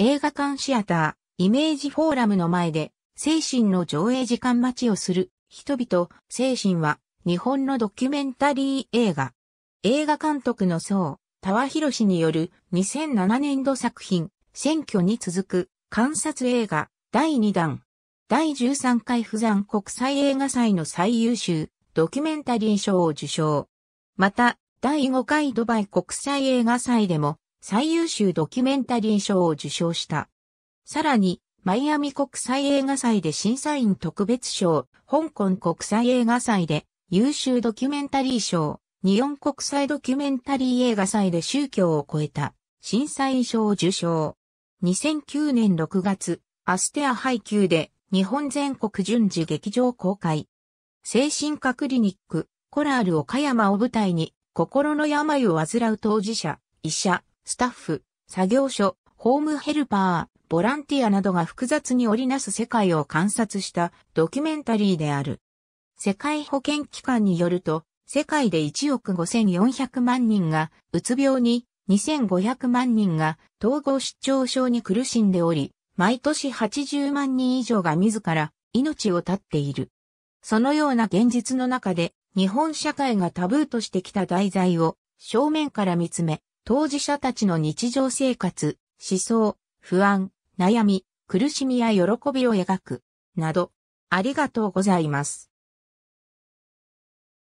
映画館シアター、イメージフォーラムの前で、精神の上映時間待ちをする人々、精神は日本のドキュメンタリー映画。映画監督の層、田和ロシによる2007年度作品、選挙に続く観察映画第2弾。第13回不山国際映画祭の最優秀ドキュメンタリー賞を受賞。また、第5回ドバイ国際映画祭でも最優秀ドキュメンタリー賞を受賞した。さらに、マイアミ国際映画祭で審査員特別賞、香港国際映画祭で優秀ドキュメンタリー賞、日本国際ドキュメンタリー映画祭で宗教を超えた審査員賞を受賞。2009年6月、アステア配給で日本全国順次劇場公開。精神科クリニック、コラール岡山を舞台に、心の病を患う当事者、医者、スタッフ、作業所、ホームヘルパー、ボランティアなどが複雑に織りなす世界を観察したドキュメンタリーである。世界保健機関によると、世界で1億5400万人が、うつ病に2500万人が統合失調症に苦しんでおり、毎年80万人以上が自ら命を絶っている。そのような現実の中で、日本社会がタブーとしてきた題材を正面から見つめ、当事者たちの日常生活、思想、不安、悩み、苦しみや喜びを描く、など、ありがとうございます。